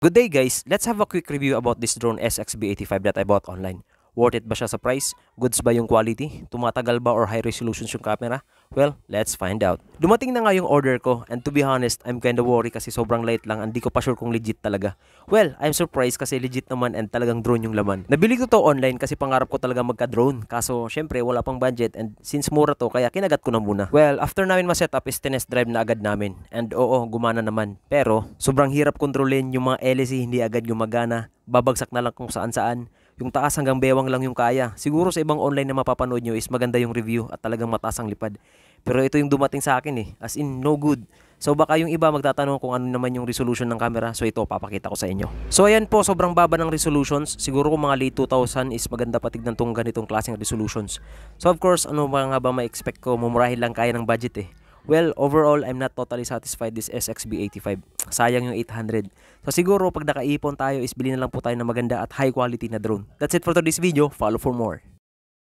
Good day guys, let's have a quick review about this drone SXB85 that I bought online. Worth it ba siya sa price? Goods ba yung quality? Tumatagal ba or high resolution yung camera? Well, let's find out. Dumating na nga yung order ko and to be honest, I'm kinda worried kasi sobrang light lang and di ko pa sure kung legit talaga. Well, I'm surprised kasi legit naman and talagang drone yung laman. Nabili ko to online kasi pangarap ko talaga magka-drone. Kaso, syempre, wala pang budget and since mura to, kaya kinagat ko na muna. Well, after namin ma-setup is tinest drive na agad namin. And oo, gumana naman. Pero, sobrang hirap kontrolin yung mga LSE hindi agad gumagana babagsak na lang kung saan saan. Yung taas hanggang bewang lang yung kaya. Siguro sa ibang online na mapapanood nyo is maganda yung review at talagang mataas ang lipad. Pero ito yung dumating sa akin eh. As in, no good. So baka yung iba magtatanong kung ano naman yung resolution ng camera. So ito, papakita ko sa inyo. So ayan po, sobrang baba ng resolutions. Siguro kung mga late 2000 is maganda patignan tong ganitong klaseng resolutions. So of course, ano mga nga ba ma-expect ko? Mumurahin lang kaya ng budget eh. Well, overall, I'm not totally satisfied this SXB85. Sayang yung 800. So siguro, pag nakaipon tayo is bilhin na lang po tayo ng maganda at high quality na drone. That's it for today's video. Follow for more.